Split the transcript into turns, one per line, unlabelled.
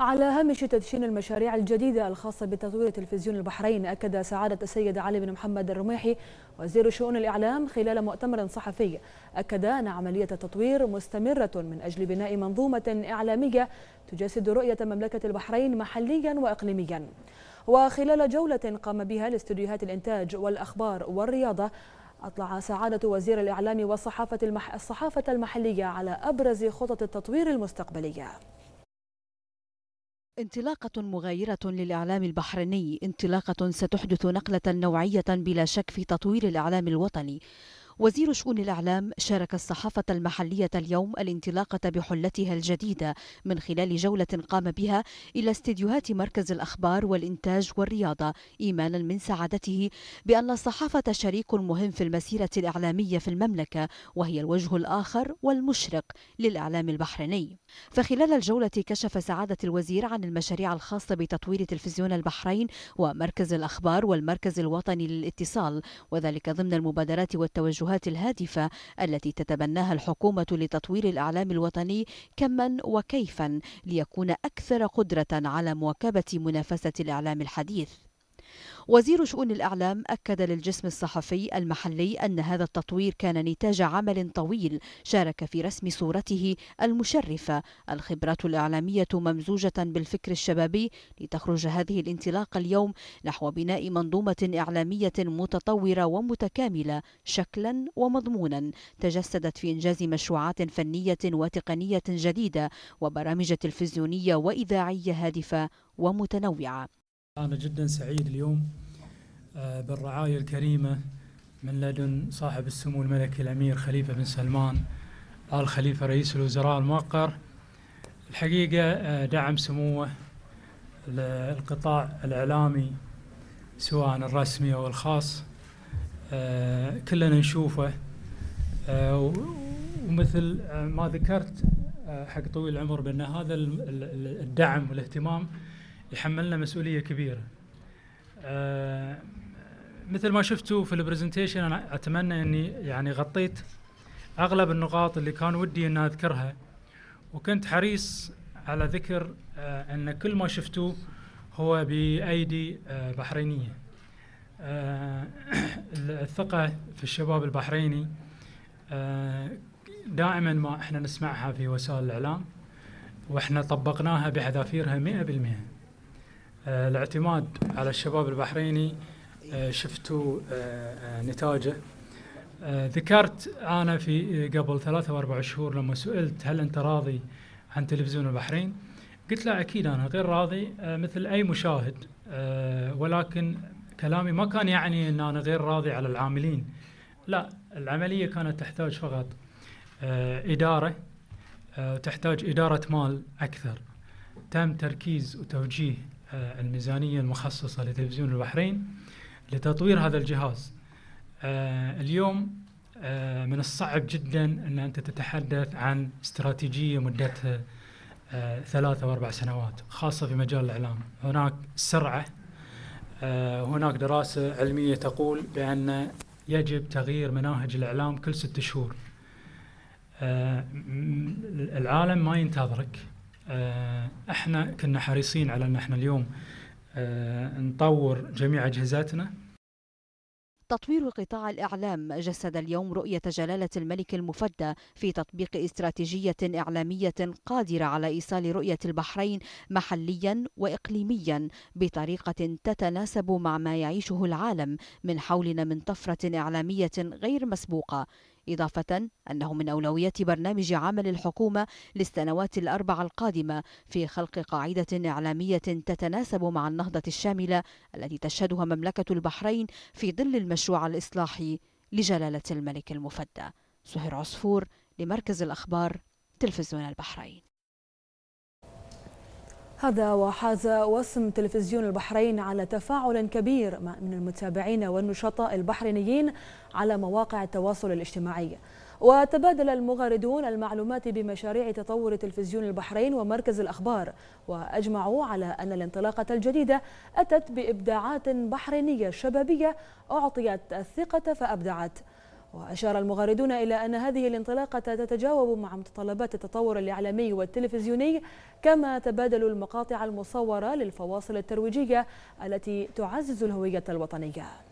على هامش تدشين المشاريع الجديدة الخاصة بتطوير تلفزيون البحرين أكد سعادة السيد علي بن محمد الرميحي وزير شؤون الإعلام خلال مؤتمر صحفي أكد أن عملية التطوير مستمرة من أجل بناء منظومة إعلامية تجسد رؤية مملكة البحرين محليا وإقليميا وخلال جولة قام بها لاستديوهات الإنتاج والأخبار والرياضة أطلع سعادة وزير الإعلام والصحافة المح... الصحافة المحلية على أبرز خطط التطوير المستقبلية
انطلاقة مغايرة للإعلام البحريني، انطلاقة ستحدث نقلة نوعية بلا شك في تطوير الإعلام الوطني، وزير شؤون الإعلام شارك الصحافة المحلية اليوم الانطلاقة بحلتها الجديدة من خلال جولة قام بها إلى استديوهات مركز الأخبار والإنتاج والرياضة إيمانا من سعادته بأن الصحافة شريك مهم في المسيرة الإعلامية في المملكة وهي الوجه الآخر والمشرق للإعلام البحريني فخلال الجولة كشف سعادة الوزير عن المشاريع الخاصة بتطوير تلفزيون البحرين ومركز الأخبار والمركز الوطني للاتصال وذلك ضمن المبادرات والتوجهات التوجهات الهادفة التي تتبناها الحكومة لتطوير الإعلام الوطني كما وكيفا ليكون أكثر قدرة على مواكبة منافسة الإعلام الحديث وزير شؤون الإعلام أكد للجسم الصحفي المحلي أن هذا التطوير كان نتاج عمل طويل شارك في رسم صورته المشرفة الخبرات الإعلامية ممزوجة بالفكر الشبابي لتخرج هذه الانطلاقة اليوم نحو بناء منظومة إعلامية متطورة ومتكاملة شكلا ومضمونا تجسدت في إنجاز مشروعات فنية وتقنية جديدة وبرامج تلفزيونية وإذاعية هادفة ومتنوعة
أنا جدا سعيد اليوم آه، بالرعاية الكريمة من لدن صاحب السمو الملكي الأمير خليفة بن سلمان آل خليفة رئيس الوزراء الموقر الحقيقة آه، دعم سموه للقطاع الإعلامي سواء الرسمي أو الخاص آه، كلنا نشوفه ومثل ما ذكرت حق طويل العمر بأن هذا الدعم والاهتمام يحملنا مسؤوليه كبيره آه مثل ما شفتوا في البرزنتيشن انا اتمنى اني يعني غطيت اغلب النقاط اللي كان ودي ان اذكرها وكنت حريص على ذكر آه ان كل ما شفتوه هو بايدي آه بحرينيه آه الثقه في الشباب البحريني آه، دائما ما احنا نسمعها في وسائل الاعلام واحنا طبقناها بحذافيرها 100% آه، الاعتماد على الشباب البحريني آه، شفتوا آه، نتاجه ذكرت انا في قبل ثلاثة واربع شهور لما سئلت هل انت راضي عن تلفزيون البحرين قلت له اكيد انا غير راضي مثل اي مشاهد ولكن كلامي ما كان يعني ان انا غير راضي على العاملين لا العمليه كانت تحتاج فقط اداره تحتاج اداره مال اكثر تم تركيز وتوجيه آه، الميزانية المخصصة لتلفزيون البحرين لتطوير هذا الجهاز آه، اليوم آه، من الصعب جدا أن أنت تتحدث عن استراتيجية مدتها ثلاثة أو أربع سنوات خاصة في مجال الإعلام هناك سرعة هناك دراسة علمية تقول بأن يجب تغيير مناهج الإعلام كل ست شهور العالم ما ينتظرك آه، احنا كنا حريصين على ان احنا اليوم آه، نطور جميع اجهزاتنا
تطوير قطاع الإعلام جسد اليوم رؤية جلالة الملك المفدى في تطبيق استراتيجية إعلامية قادرة على إيصال رؤية البحرين محليا وإقليميا بطريقة تتناسب مع ما يعيشه العالم من حولنا من طفرة إعلامية غير مسبوقة إضافة أنه من أولوية برنامج عمل الحكومة للسنوات الأربع القادمة في خلق قاعدة إعلامية تتناسب مع النهضة الشاملة التي تشهدها مملكة البحرين في ظل المشروع الإصلاحي لجلالة الملك المفدى سهير عصفور لمركز الأخبار تلفزيون البحرين
هذا وحاز وسم تلفزيون البحرين على تفاعل كبير من المتابعين والنشطاء البحرينيين على مواقع التواصل الاجتماعي وتبادل المغردون المعلومات بمشاريع تطور تلفزيون البحرين ومركز الأخبار وأجمعوا على أن الانطلاقة الجديدة أتت بإبداعات بحرينية شبابية أعطيت الثقة فأبدعت وأشار المغردون إلى أن هذه الانطلاقة تتجاوب مع متطلبات التطور الإعلامي والتلفزيوني كما تبادلوا المقاطع المصورة للفواصل الترويجية التي تعزز الهوية الوطنية